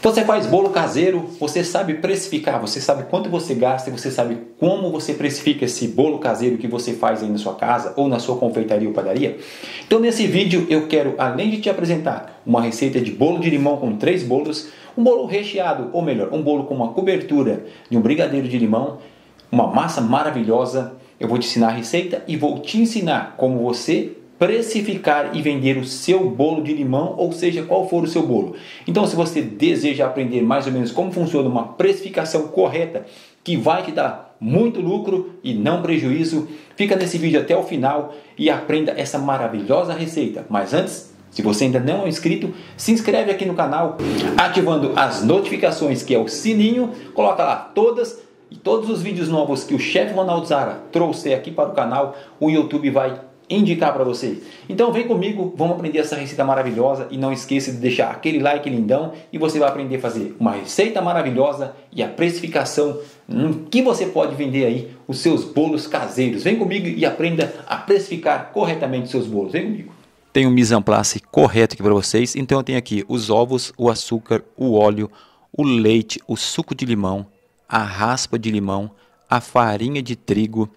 Então, você faz bolo caseiro, você sabe precificar, você sabe quanto você gasta, você sabe como você precifica esse bolo caseiro que você faz aí na sua casa ou na sua confeitaria ou padaria. Então nesse vídeo eu quero, além de te apresentar uma receita de bolo de limão com três bolos, um bolo recheado, ou melhor, um bolo com uma cobertura de um brigadeiro de limão, uma massa maravilhosa. Eu vou te ensinar a receita e vou te ensinar como você precificar e vender o seu bolo de limão, ou seja, qual for o seu bolo. Então, se você deseja aprender mais ou menos como funciona uma precificação correta que vai te dar muito lucro e não prejuízo, fica nesse vídeo até o final e aprenda essa maravilhosa receita. Mas antes, se você ainda não é inscrito, se inscreve aqui no canal, ativando as notificações, que é o sininho, coloca lá todas e todos os vídeos novos que o chefe Ronaldo Zara trouxe aqui para o canal, o YouTube vai indicar para você. Então vem comigo, vamos aprender essa receita maravilhosa e não esqueça de deixar aquele like lindão e você vai aprender a fazer uma receita maravilhosa e a precificação hum, que você pode vender aí os seus bolos caseiros. Vem comigo e aprenda a precificar corretamente seus bolos. Vem comigo. Tenho um mise en place correto aqui para vocês. Então eu tenho aqui os ovos, o açúcar, o óleo, o leite, o suco de limão, a raspa de limão, a farinha de trigo,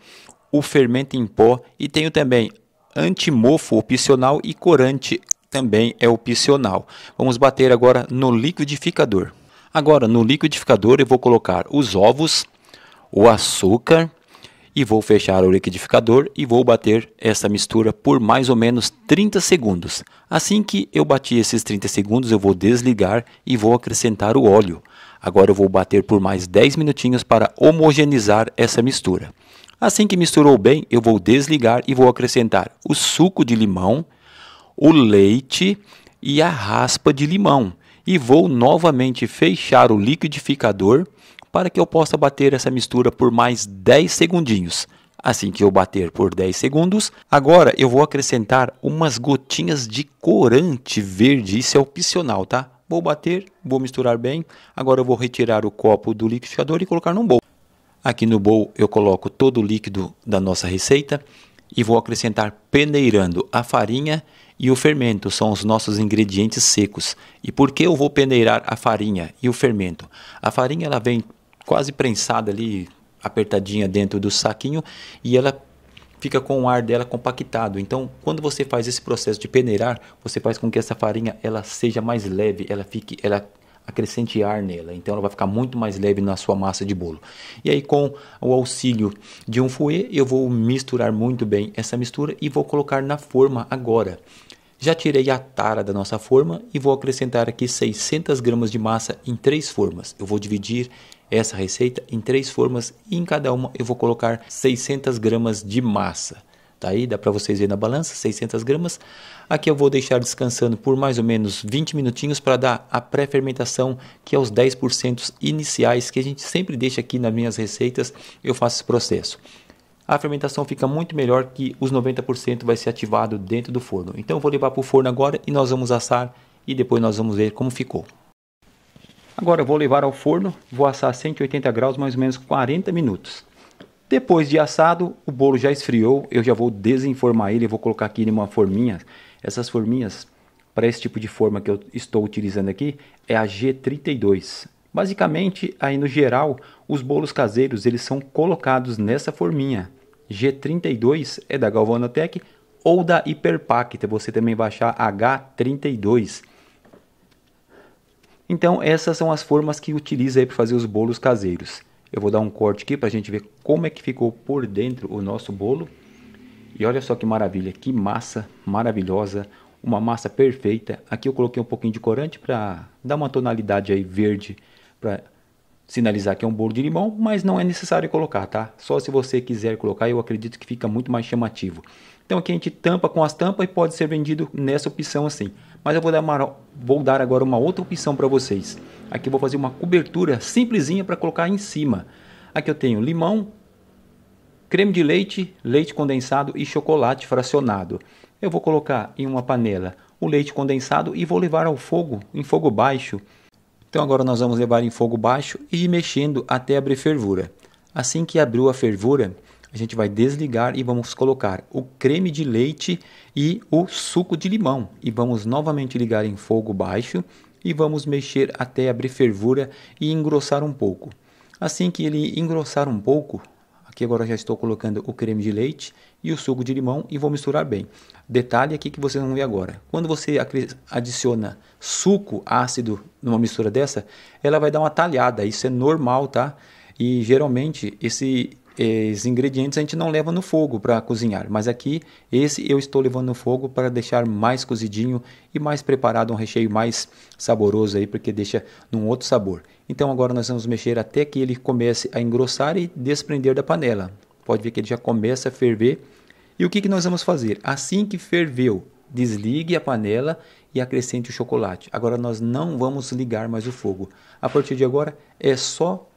o fermento em pó e tenho também antimofo opcional e corante também é opcional. Vamos bater agora no liquidificador. Agora no liquidificador eu vou colocar os ovos, o açúcar e vou fechar o liquidificador e vou bater essa mistura por mais ou menos 30 segundos. Assim que eu bati esses 30 segundos, eu vou desligar e vou acrescentar o óleo. Agora eu vou bater por mais 10 minutinhos para homogeneizar essa mistura. Assim que misturou bem, eu vou desligar e vou acrescentar o suco de limão, o leite e a raspa de limão. E vou novamente fechar o liquidificador para que eu possa bater essa mistura por mais 10 segundinhos. Assim que eu bater por 10 segundos, agora eu vou acrescentar umas gotinhas de corante verde, isso é opcional, tá? Vou bater, vou misturar bem. Agora eu vou retirar o copo do liquidificador e colocar num bowl. Aqui no bowl eu coloco todo o líquido da nossa receita e vou acrescentar peneirando a farinha e o fermento, são os nossos ingredientes secos. E por que eu vou peneirar a farinha e o fermento? A farinha ela vem quase prensada ali, apertadinha dentro do saquinho e ela fica com o ar dela compactado. Então, quando você faz esse processo de peneirar, você faz com que essa farinha ela seja mais leve, ela fique, ela acrescente ar nela, então ela vai ficar muito mais leve na sua massa de bolo. E aí com o auxílio de um fouet, eu vou misturar muito bem essa mistura e vou colocar na forma agora. Já tirei a tara da nossa forma e vou acrescentar aqui 600 gramas de massa em três formas. Eu vou dividir essa receita em três formas e em cada uma eu vou colocar 600 gramas de massa. Tá aí, dá para vocês ver na balança, 600 gramas. Aqui eu vou deixar descansando por mais ou menos 20 minutinhos para dar a pré-fermentação, que é os 10% iniciais que a gente sempre deixa aqui nas minhas receitas, eu faço esse processo. A fermentação fica muito melhor que os 90% vai ser ativado dentro do forno. Então eu vou levar para o forno agora e nós vamos assar e depois nós vamos ver como ficou. Agora eu vou levar ao forno, vou assar a 180 graus mais ou menos 40 minutos. Depois de assado, o bolo já esfriou, eu já vou desenformar ele, eu vou colocar aqui numa forminha. Essas forminhas, para esse tipo de forma que eu estou utilizando aqui, é a G32. Basicamente, aí no geral, os bolos caseiros eles são colocados nessa forminha. G32 é da Galvanotec ou da Hiperpacta, você também baixar H32. Então essas são as formas que utiliza para fazer os bolos caseiros. Eu vou dar um corte aqui para a gente ver como é que ficou por dentro o nosso bolo. E olha só que maravilha, que massa maravilhosa, uma massa perfeita. Aqui eu coloquei um pouquinho de corante para dar uma tonalidade aí verde, para sinalizar que é um bolo de limão, mas não é necessário colocar, tá? Só se você quiser colocar, eu acredito que fica muito mais chamativo. Então aqui a gente tampa com as tampas e pode ser vendido nessa opção assim mas eu vou dar, uma, vou dar agora uma outra opção para vocês. Aqui eu vou fazer uma cobertura simplesinha para colocar em cima. Aqui eu tenho limão, creme de leite, leite condensado e chocolate fracionado. Eu vou colocar em uma panela o leite condensado e vou levar ao fogo, em fogo baixo. Então agora nós vamos levar em fogo baixo e ir mexendo até abrir fervura. Assim que abriu a fervura, a gente vai desligar e vamos colocar o creme de leite e o suco de limão. E vamos novamente ligar em fogo baixo e vamos mexer até abrir fervura e engrossar um pouco. Assim que ele engrossar um pouco, aqui agora já estou colocando o creme de leite e o suco de limão e vou misturar bem. Detalhe aqui que vocês vão ver agora. Quando você adiciona suco ácido numa mistura dessa, ela vai dar uma talhada, isso é normal, tá? E geralmente esse esses ingredientes a gente não leva no fogo para cozinhar, mas aqui esse eu estou levando no fogo para deixar mais cozidinho e mais preparado um recheio mais saboroso aí, porque deixa num outro sabor. Então agora nós vamos mexer até que ele comece a engrossar e desprender da panela. Pode ver que ele já começa a ferver. E o que, que nós vamos fazer? Assim que ferveu, desligue a panela e acrescente o chocolate. Agora nós não vamos ligar mais o fogo. A partir de agora é só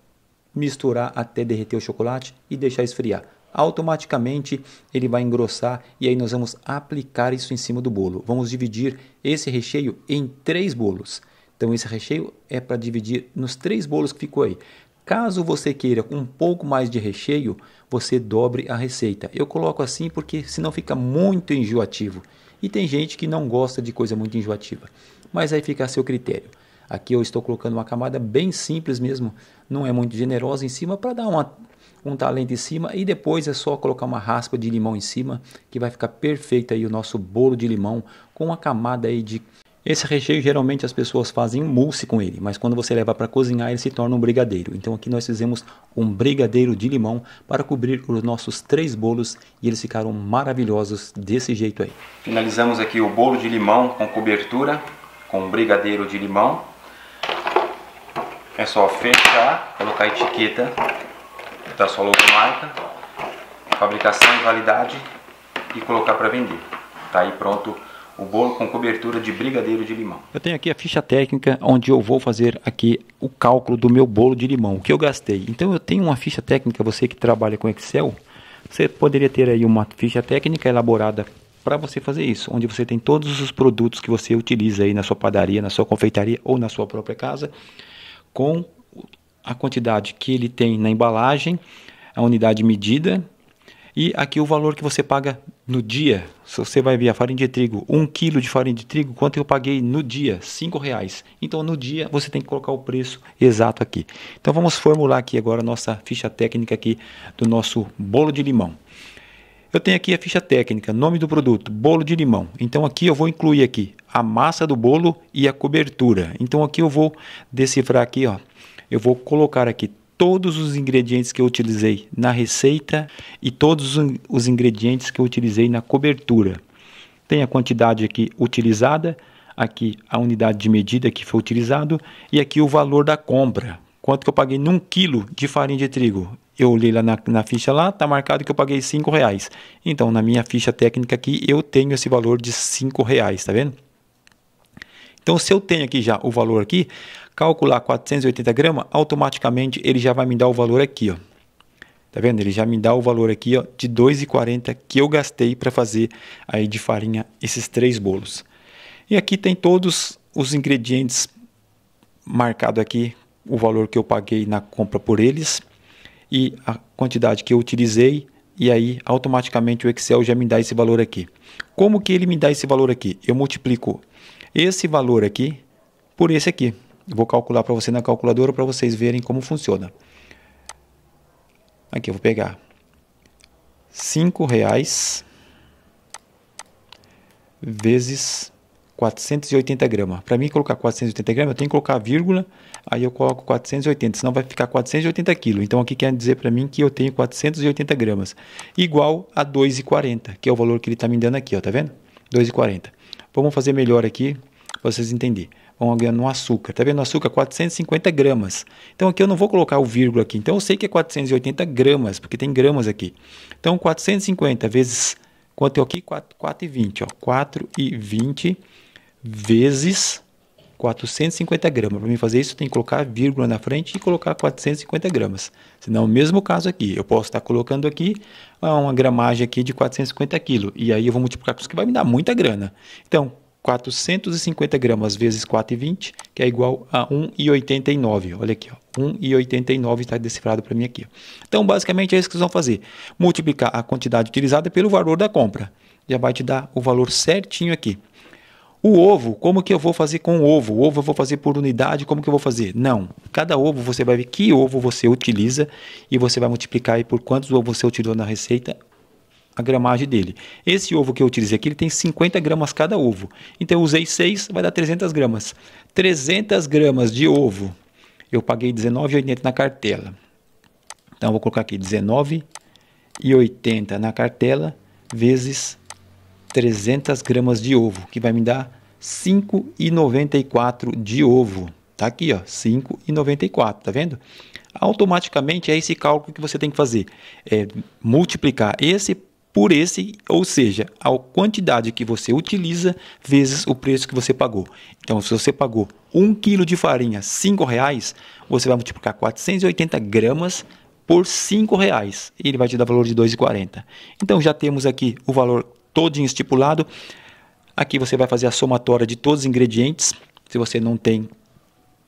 misturar até derreter o chocolate e deixar esfriar. Automaticamente ele vai engrossar e aí nós vamos aplicar isso em cima do bolo. Vamos dividir esse recheio em três bolos. Então esse recheio é para dividir nos três bolos que ficou aí. Caso você queira um pouco mais de recheio, você dobre a receita. Eu coloco assim porque senão fica muito enjoativo. E tem gente que não gosta de coisa muito enjoativa. Mas aí fica a seu critério. Aqui eu estou colocando uma camada bem simples mesmo, não é muito generosa em cima para dar uma, um talento em cima e depois é só colocar uma raspa de limão em cima que vai ficar perfeito aí o nosso bolo de limão com uma camada aí de esse recheio geralmente as pessoas fazem mousse com ele, mas quando você leva para cozinhar ele se torna um brigadeiro. Então aqui nós fizemos um brigadeiro de limão para cobrir os nossos três bolos e eles ficaram maravilhosos desse jeito aí. Finalizamos aqui o bolo de limão com cobertura, com um brigadeiro de limão é só fechar, colocar a etiqueta da sua logomarca, fabricação e validade e colocar para vender. Tá aí pronto o bolo com cobertura de brigadeiro de limão. Eu tenho aqui a ficha técnica onde eu vou fazer aqui o cálculo do meu bolo de limão, o que eu gastei. Então eu tenho uma ficha técnica, você que trabalha com Excel, você poderia ter aí uma ficha técnica elaborada para você fazer isso, onde você tem todos os produtos que você utiliza aí na sua padaria, na sua confeitaria ou na sua própria casa com a quantidade que ele tem na embalagem, a unidade medida e aqui o valor que você paga no dia. Se você vai ver a farinha de trigo, 1 um quilo de farinha de trigo, quanto eu paguei no dia? R$ reais. Então no dia você tem que colocar o preço exato aqui. Então vamos formular aqui agora a nossa ficha técnica aqui do nosso bolo de limão. Eu tenho aqui a ficha técnica, nome do produto, bolo de limão. Então aqui eu vou incluir aqui a massa do bolo e a cobertura. Então aqui eu vou decifrar aqui, ó. Eu vou colocar aqui todos os ingredientes que eu utilizei na receita e todos os ingredientes que eu utilizei na cobertura. Tem a quantidade aqui utilizada, aqui a unidade de medida que foi utilizado e aqui o valor da compra. Quanto que eu paguei num quilo de farinha de trigo? eu olhei lá na, na ficha lá, tá marcado que eu paguei cinco reais. Então, na minha ficha técnica aqui, eu tenho esse valor de cinco reais, tá vendo? Então, se eu tenho aqui já o valor aqui, calcular 480 gramas, automaticamente ele já vai me dar o valor aqui, ó. Tá vendo? Ele já me dá o valor aqui ó, de 2,40 que eu gastei para fazer aí de farinha esses três bolos. E aqui tem todos os ingredientes marcado aqui, o valor que eu paguei na compra por eles e a quantidade que eu utilizei e aí automaticamente o Excel já me dá esse valor aqui. Como que ele me dá esse valor aqui? Eu multiplico esse valor aqui por esse aqui. Vou calcular para você na calculadora para vocês verem como funciona. Aqui eu vou pegar R$ reais vezes 480 gramas. Para mim colocar 480 gramas, eu tenho que colocar vírgula, aí eu coloco 480, senão vai ficar 480 quilos. Então aqui quer dizer para mim que eu tenho 480 gramas, igual a 2,40, que é o valor que ele está me dando aqui, ó, tá vendo? 2,40. Vamos fazer melhor aqui para vocês entenderem. Vamos ganhar no açúcar, tá vendo? o açúcar 450 gramas. Então aqui eu não vou colocar o vírgula aqui, então eu sei que é 480 gramas, porque tem gramas aqui. Então 450 vezes quanto é aqui? 4,20, ó, 4,20 vezes 450 gramas. Para mim fazer isso, tem que colocar vírgula na frente e colocar 450 gramas. Senão, o mesmo caso aqui, eu posso estar colocando aqui ah, uma gramagem aqui de 450 quilos. E aí eu vou multiplicar por isso que vai me dar muita grana. Então, 450 gramas vezes 4,20, que é igual a 1,89. Olha aqui, 1,89 está decifrado para mim aqui. Então, basicamente é isso que vocês vão fazer. Multiplicar a quantidade utilizada pelo valor da compra. Já vai te dar o valor certinho aqui. O ovo, como que eu vou fazer com o ovo? O ovo eu vou fazer por unidade, como que eu vou fazer? Não. Cada ovo você vai ver que ovo você utiliza e você vai multiplicar por quantos ovos você utilizou na receita a gramagem dele. Esse ovo que eu utilizei aqui, ele tem 50 gramas cada ovo. Então eu usei 6, vai dar 300 gramas. 300 gramas de ovo, eu paguei R$19,80 na cartela. Então eu vou colocar aqui R$19,80 na cartela, vezes 300 gramas de ovo, que vai me dar 5,94 de ovo. Tá aqui, ó, 5,94, tá vendo? Automaticamente é esse cálculo que você tem que fazer, é multiplicar esse por esse, ou seja, a quantidade que você utiliza vezes o preço que você pagou. Então, se você pagou 1 kg de farinha R$ reais, você vai multiplicar 480 gramas por R$ reais. E ele vai te dar o valor de 2,40. Então, já temos aqui o valor Todo estipulado. Aqui você vai fazer a somatória de todos os ingredientes. Se você não tem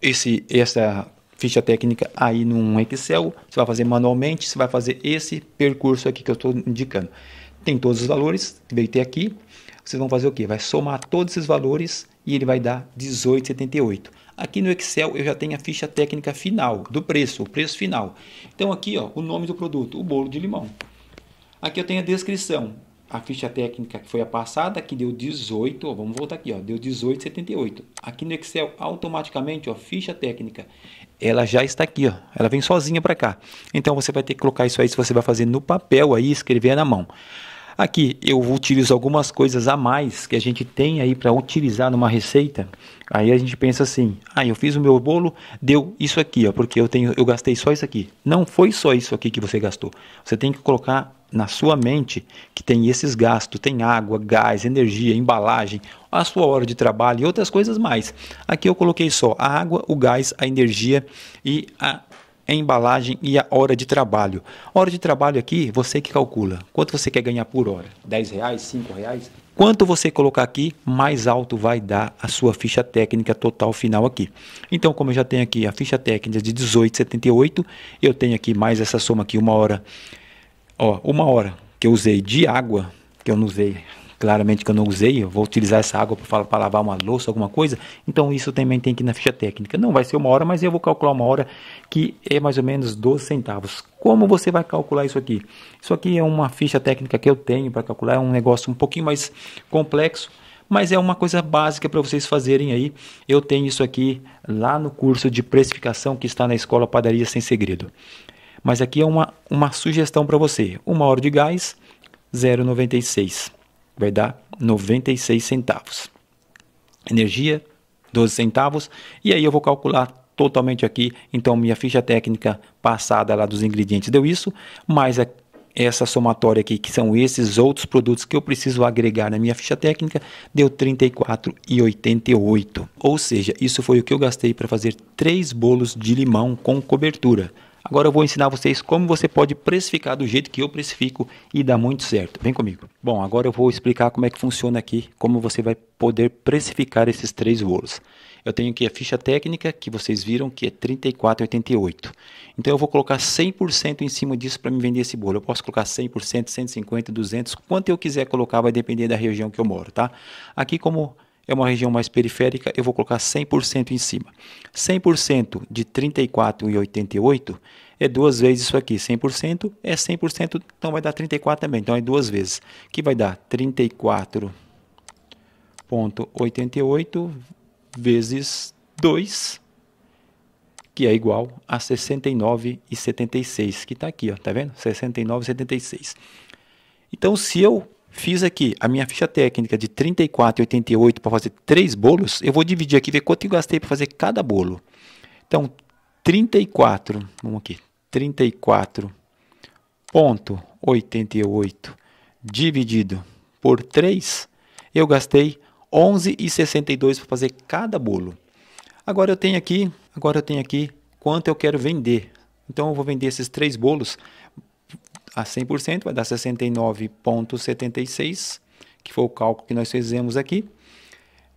esse, essa ficha técnica aí no Excel, você vai fazer manualmente, você vai fazer esse percurso aqui que eu estou indicando. Tem todos os valores, veio ter aqui. Vocês vão fazer o que? Vai somar todos esses valores e ele vai dar 18,78. Aqui no Excel eu já tenho a ficha técnica final do preço, o preço final. Então aqui ó, o nome do produto, o bolo de limão. Aqui eu tenho a descrição, a ficha técnica que foi a passada, que deu 18, ó, vamos voltar aqui, ó, deu 18,78. Aqui no Excel, automaticamente, ó, ficha técnica, ela já está aqui, ó, ela vem sozinha para cá. Então, você vai ter que colocar isso aí, se você vai fazer no papel aí, escrever na mão. Aqui eu utilizo algumas coisas a mais que a gente tem aí para utilizar numa receita. Aí a gente pensa assim: ah, eu fiz o meu bolo, deu isso aqui, ó, porque eu tenho, eu gastei só isso aqui. Não foi só isso aqui que você gastou. Você tem que colocar na sua mente que tem esses gastos, tem água, gás, energia, embalagem, a sua hora de trabalho e outras coisas mais. Aqui eu coloquei só a água, o gás, a energia e a embalagem e a hora de trabalho. Hora de trabalho aqui, você que calcula. Quanto você quer ganhar por hora? 10 reais, 5 reais? Quanto você colocar aqui, mais alto vai dar a sua ficha técnica total final aqui. Então, como eu já tenho aqui a ficha técnica de 18,78, eu tenho aqui mais essa soma aqui, uma hora ó, uma hora que eu usei de água, que eu não usei, claramente que eu não usei, eu vou utilizar essa água para lavar uma louça, alguma coisa, então isso também tem que ir na ficha técnica. Não vai ser uma hora, mas eu vou calcular uma hora que é mais ou menos 12 centavos. Como você vai calcular isso aqui? Isso aqui é uma ficha técnica que eu tenho para calcular, é um negócio um pouquinho mais complexo, mas é uma coisa básica para vocês fazerem aí. Eu tenho isso aqui lá no curso de precificação que está na Escola Padaria Sem Segredo. Mas aqui é uma, uma sugestão para você. Uma hora de gás, 0,96. Vai dar 96 centavos. Energia, 12 centavos. E aí eu vou calcular totalmente aqui. Então, minha ficha técnica passada lá dos ingredientes deu isso. mais essa somatória aqui, que são esses outros produtos que eu preciso agregar na minha ficha técnica, deu 34,88. Ou seja, isso foi o que eu gastei para fazer três bolos de limão com cobertura. Agora eu vou ensinar vocês como você pode precificar do jeito que eu precifico e dá muito certo. Vem comigo. Bom, agora eu vou explicar como é que funciona aqui, como você vai poder precificar esses três rolos. Eu tenho aqui a ficha técnica que vocês viram que é 34,88. Então eu vou colocar 100% em cima disso para me vender esse bolo. Eu posso colocar 100%, 150, 200, quanto eu quiser colocar, vai depender da região que eu moro, tá? Aqui como é uma região mais periférica, eu vou colocar 100% em cima. 100% de 34,88 é duas vezes isso aqui. 100% é 100%, então vai dar 34 também. Então é duas vezes, que vai dar 34,88 vezes 2, que é igual a 69,76, que está aqui, ó, tá vendo? 69,76. Então, se eu Fiz aqui a minha ficha técnica de 34,88 para fazer três bolos. Eu vou dividir aqui ver quanto eu gastei para fazer cada bolo. Então, 34, vamos aqui, 34,88 dividido por 3, eu gastei 11,62 para fazer cada bolo. Agora eu tenho aqui, agora eu tenho aqui quanto eu quero vender. Então eu vou vender esses três bolos, a 100%, vai dar 69,76, que foi o cálculo que nós fizemos aqui.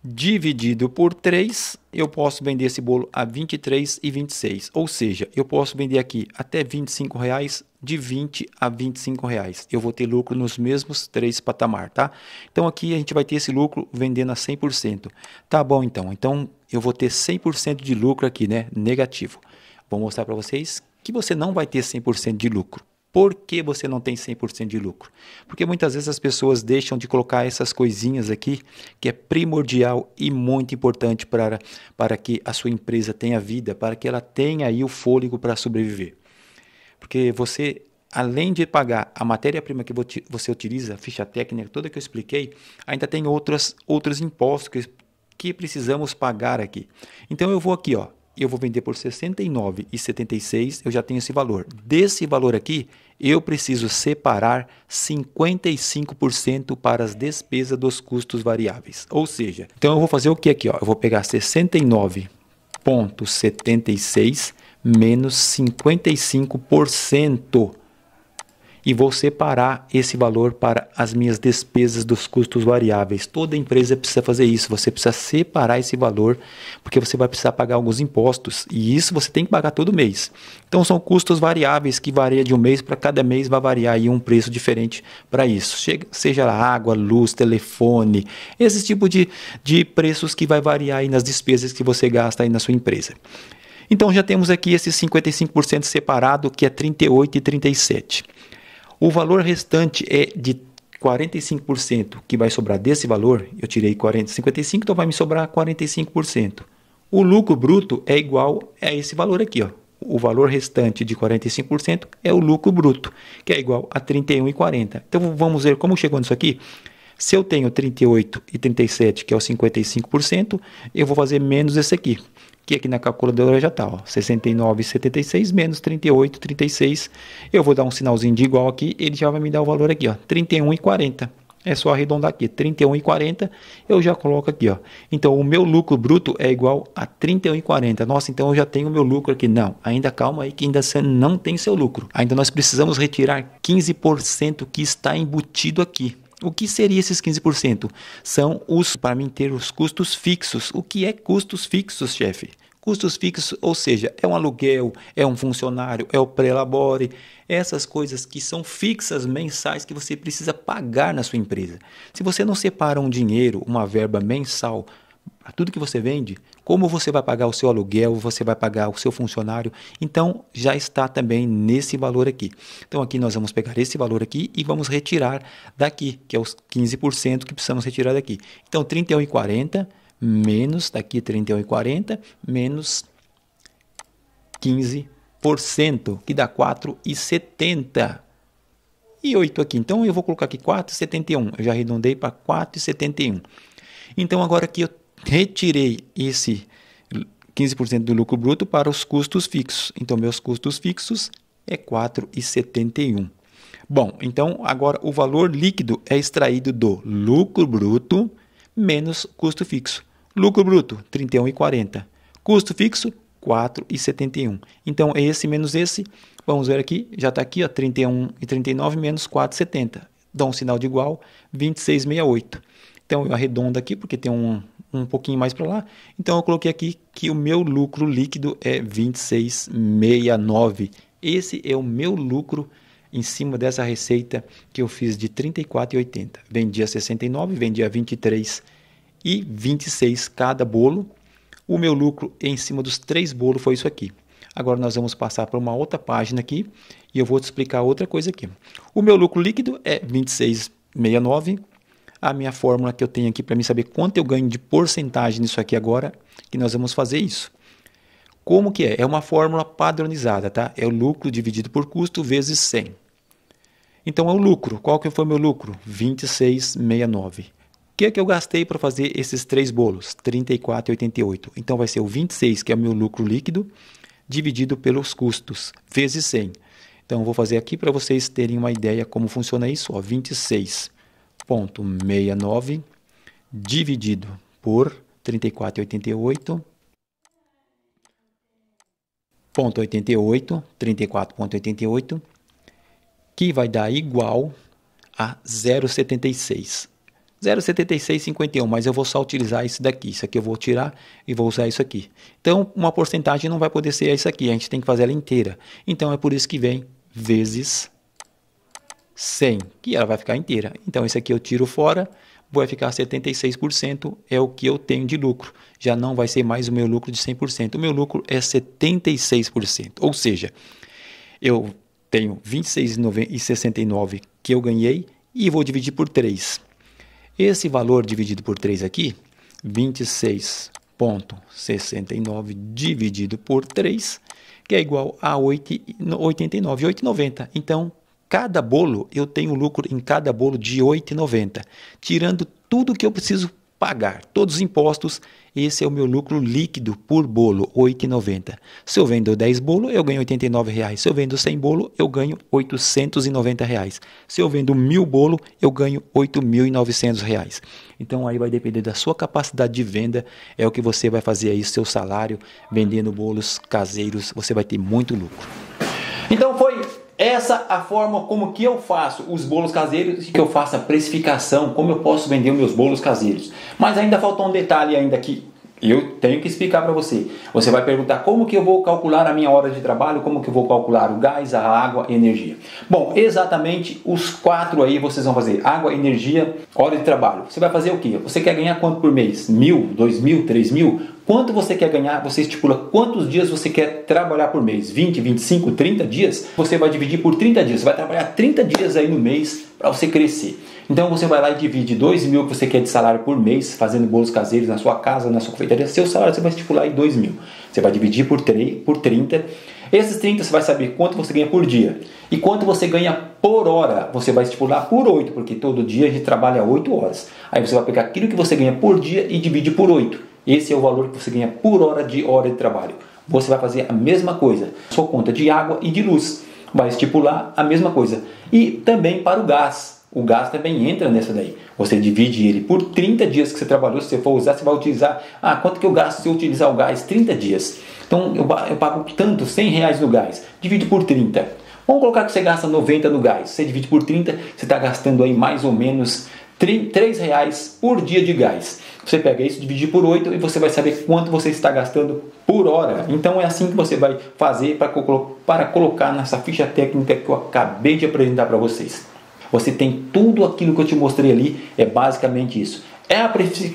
Dividido por 3, eu posso vender esse bolo a R$ 23,26. Ou seja, eu posso vender aqui até R$ 25, reais, de 20 a R$ 25. Reais. Eu vou ter lucro nos mesmos três patamar, tá? Então aqui a gente vai ter esse lucro vendendo a 100%. Tá bom então. Então eu vou ter 100% de lucro aqui, né? Negativo. Vou mostrar para vocês que você não vai ter 100% de lucro. Por que você não tem 100% de lucro? Porque muitas vezes as pessoas deixam de colocar essas coisinhas aqui, que é primordial e muito importante para, para que a sua empresa tenha vida, para que ela tenha aí o fôlego para sobreviver. Porque você, além de pagar a matéria-prima que você utiliza, a ficha técnica, toda que eu expliquei, ainda tem outras, outros impostos que, que precisamos pagar aqui. Então eu vou aqui, ó, eu vou vender por R$ 69,76, eu já tenho esse valor. Desse valor aqui, eu preciso separar 55% para as despesas dos custos variáveis. Ou seja, então eu vou fazer o que aqui? Ó? Eu vou pegar 69,76 menos 55% e vou separar esse valor para as minhas despesas dos custos variáveis. Toda empresa precisa fazer isso, você precisa separar esse valor, porque você vai precisar pagar alguns impostos e isso você tem que pagar todo mês. Então são custos variáveis que varia de um mês para cada mês vai variar aí um preço diferente para isso. Chega, seja água, luz, telefone, esse tipo de, de preços que vai variar aí nas despesas que você gasta aí na sua empresa. Então já temos aqui esse 55% separado, que é 38 e 37. O valor restante é de 45% que vai sobrar desse valor, eu tirei 40, 55, então vai me sobrar 45%. O lucro bruto é igual a esse valor aqui, ó. O valor restante de 45% é o lucro bruto, que é igual a 31,40. Então vamos ver como chegou nisso aqui. Se eu tenho 38 e 37, que é o 55%, eu vou fazer menos esse aqui, que aqui na calculadora já está, 69,76 menos 38,36. Eu vou dar um sinalzinho de igual aqui, ele já vai me dar o valor aqui, ó, 31,40. É só arredondar aqui, 31,40, eu já coloco aqui, ó. Então, o meu lucro bruto é igual a 31,40. Nossa, então eu já tenho o meu lucro aqui. Não, ainda calma aí que ainda você não tem seu lucro. Ainda nós precisamos retirar 15% que está embutido aqui. O que seria esses 15%? São os, para mim, ter os custos fixos. O que é custos fixos, chefe? Custos fixos, ou seja, é um aluguel, é um funcionário, é o pré-labore, essas coisas que são fixas mensais que você precisa pagar na sua empresa. Se você não separa um dinheiro, uma verba mensal a tudo que você vende, como você vai pagar o seu aluguel, você vai pagar o seu funcionário. Então, já está também nesse valor aqui. Então, aqui nós vamos pegar esse valor aqui e vamos retirar daqui, que é os 15% que precisamos retirar daqui. Então, 31,40 menos, daqui 31,40 menos 15%, que dá 4,70 e 8 aqui. Então, eu vou colocar aqui 4,71. Eu já arredondei para 4,71. Então, agora aqui eu retirei esse 15% do lucro bruto para os custos fixos. Então, meus custos fixos é 4,71. Bom, então agora o valor líquido é extraído do lucro bruto menos custo fixo. Lucro bruto, 31,40. Custo fixo, 4,71. Então, é esse menos esse, vamos ver aqui, já está aqui, 31,39 menos 4,70. Dá um sinal de igual, 26,68. Então, eu arredondo aqui, porque tem um um pouquinho mais para lá. Então eu coloquei aqui que o meu lucro líquido é 26,69. Esse é o meu lucro em cima dessa receita que eu fiz de 34,80. Vendia 69, vendia 23 e 26 cada bolo. O meu lucro em cima dos três bolos foi isso aqui. Agora nós vamos passar para uma outra página aqui e eu vou te explicar outra coisa aqui. O meu lucro líquido é 26,69 a minha fórmula que eu tenho aqui para me saber quanto eu ganho de porcentagem nisso aqui agora, que nós vamos fazer isso. Como que é? É uma fórmula padronizada, tá? É o lucro dividido por custo vezes 100. Então é o lucro. Qual que foi meu lucro? 26,69. O que é que eu gastei para fazer esses três bolos? 34,88. Então vai ser o 26, que é o meu lucro líquido, dividido pelos custos, vezes 100. Então vou fazer aqui para vocês terem uma ideia como funciona isso, ó, 26 0,69 dividido por 34,88 ponto 34.88, que vai dar igual a 0,76. 0,7651, mas eu vou só utilizar isso daqui. Isso aqui eu vou tirar e vou usar isso aqui. Então, uma porcentagem não vai poder ser isso aqui, a gente tem que fazer ela inteira. Então, é por isso que vem vezes 100, que ela vai ficar inteira. Então esse aqui eu tiro fora, vai ficar 76% é o que eu tenho de lucro. Já não vai ser mais o meu lucro de 100%. O meu lucro é 76%. Ou seja, eu tenho 26,69 que eu ganhei e vou dividir por 3. Esse valor dividido por 3 aqui, 26,69 dividido por 3, que é igual a 8,89, 8,90. Então, cada bolo, eu tenho lucro em cada bolo de R$ 8,90. Tirando tudo que eu preciso pagar, todos os impostos, esse é o meu lucro líquido por bolo, R$ 8,90. Se eu vendo 10 bolo, eu ganho R$ 89,00. Se eu vendo 100 bolo, eu ganho R$ 890,00. Se eu vendo 1.000 bolo, eu ganho R$ 8.900. Então aí vai depender da sua capacidade de venda, é o que você vai fazer aí, seu salário, vendendo bolos caseiros, você vai ter muito lucro. Então foi essa a forma como que eu faço os bolos caseiros e que eu faço a precificação, como eu posso vender os meus bolos caseiros. Mas ainda faltou um detalhe ainda que eu tenho que explicar para você. Você vai perguntar como que eu vou calcular a minha hora de trabalho, como que eu vou calcular o gás, a água e a energia. Bom, exatamente os quatro aí vocês vão fazer. Água, energia, hora de trabalho. Você vai fazer o quê? Você quer ganhar quanto por mês? Mil, dois mil, três mil? quanto você quer ganhar, você estipula quantos dias você quer trabalhar por mês, 20, 25, 30 dias, você vai dividir por 30 dias, você vai trabalhar 30 dias aí no mês para você crescer. Então você vai lá e divide 2 mil que você quer de salário por mês, fazendo bolos caseiros na sua casa, na sua confeitaria, seu salário você vai estipular em 2 mil. Você vai dividir por, 3, por 30. Esses 30 você vai saber quanto você ganha por dia e quanto você ganha por hora. Você vai estipular por 8, porque todo dia a gente trabalha 8 horas. Aí você vai pegar aquilo que você ganha por dia e divide por 8. Esse é o valor que você ganha por hora de hora de trabalho. Você vai fazer a mesma coisa. Sua conta de água e de luz vai estipular a mesma coisa. E também para o gás. O gás também entra nessa daí. Você divide ele por 30 dias que você trabalhou. Se você for usar, você vai utilizar. Ah, quanto que eu gasto se eu utilizar o gás? 30 dias. Então eu, eu pago tanto, 100 reais no gás. Divide por 30. Vamos colocar que você gasta 90 no gás. Você divide por 30, você está gastando aí mais ou menos 3 reais por dia de gás. Você pega isso, divide por 8 e você vai saber quanto você está gastando por hora. Então é assim que você vai fazer para, para colocar nessa ficha técnica que eu acabei de apresentar para vocês. Você tem tudo aquilo que eu te mostrei ali, é basicamente isso. É a,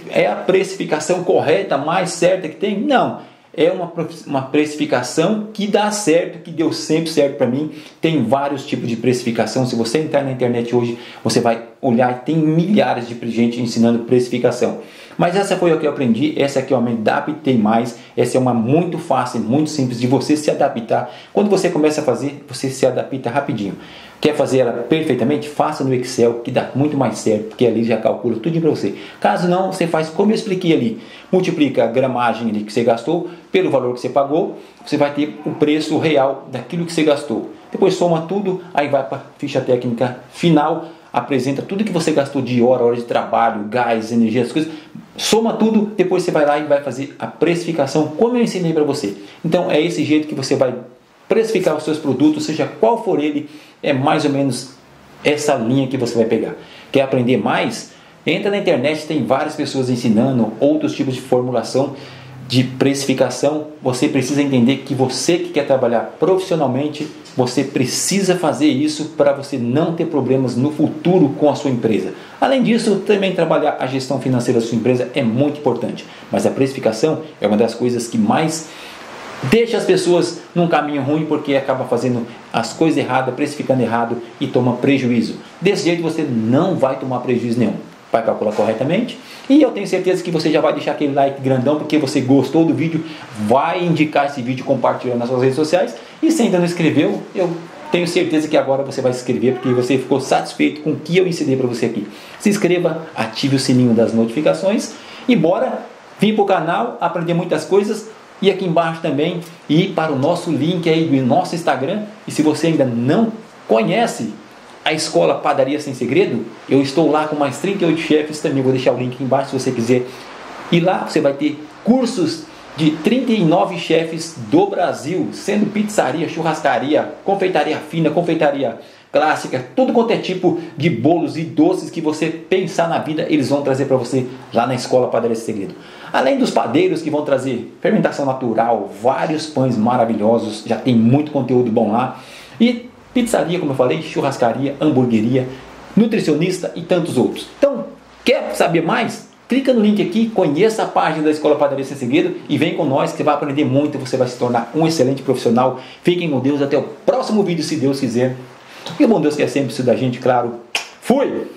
é a precificação correta, mais certa que tem? Não. É uma, uma precificação que dá certo, que deu sempre certo para mim. Tem vários tipos de precificação. Se você entrar na internet hoje, você vai olhar, tem milhares de gente ensinando precificação. Mas essa foi o que eu aprendi, essa aqui é eu me adaptei mais, essa é uma muito fácil, muito simples de você se adaptar. Quando você começa a fazer, você se adapta rapidinho. Quer fazer ela perfeitamente? Faça no Excel, que dá muito mais certo, porque ali já calcula tudo para você. Caso não, você faz como eu expliquei ali. Multiplica a gramagem que você gastou pelo valor que você pagou, você vai ter o preço real daquilo que você gastou. Depois soma tudo, aí vai para a ficha técnica final apresenta tudo que você gastou de hora, hora de trabalho, gás, energia, as coisas, soma tudo, depois você vai lá e vai fazer a precificação como eu ensinei para você. Então é esse jeito que você vai precificar os seus produtos, seja qual for ele, é mais ou menos essa linha que você vai pegar. Quer aprender mais? Entra na internet, tem várias pessoas ensinando outros tipos de formulação de precificação, você precisa entender que você que quer trabalhar profissionalmente, você precisa fazer isso para você não ter problemas no futuro com a sua empresa. Além disso, também trabalhar a gestão financeira da sua empresa é muito importante, mas a precificação é uma das coisas que mais deixa as pessoas num caminho ruim porque acaba fazendo as coisas erradas, precificando errado e toma prejuízo. Desse jeito você não vai tomar prejuízo nenhum para calcular corretamente. E eu tenho certeza que você já vai deixar aquele like grandão porque você gostou do vídeo, vai indicar esse vídeo compartilhando nas suas redes sociais. E se ainda não escreveu, eu tenho certeza que agora você vai se inscrever porque você ficou satisfeito com o que eu ensinei para você aqui. Se inscreva, ative o sininho das notificações e bora vir para o canal aprender muitas coisas e aqui embaixo também e para o nosso link aí do nosso Instagram. E se você ainda não conhece, a escola Padaria Sem Segredo, eu estou lá com mais 38 chefes também. Vou deixar o link aqui embaixo se você quiser. E lá você vai ter cursos de 39 chefes do Brasil, sendo pizzaria, churrascaria, confeitaria fina, confeitaria clássica, tudo quanto é tipo de bolos e doces que você pensar na vida, eles vão trazer para você lá na escola Padaria Sem Segredo. Além dos padeiros que vão trazer fermentação natural, vários pães maravilhosos, já tem muito conteúdo bom lá. E Pizzaria, como eu falei, churrascaria, hamburgueria, nutricionista e tantos outros. Então, quer saber mais? Clica no link aqui, conheça a página da Escola Padaria Sem Segredo e vem com nós que você vai aprender muito e você vai se tornar um excelente profissional. Fiquem com Deus até o próximo vídeo, se Deus quiser. E o bom Deus quer é sempre isso da gente, claro. Fui!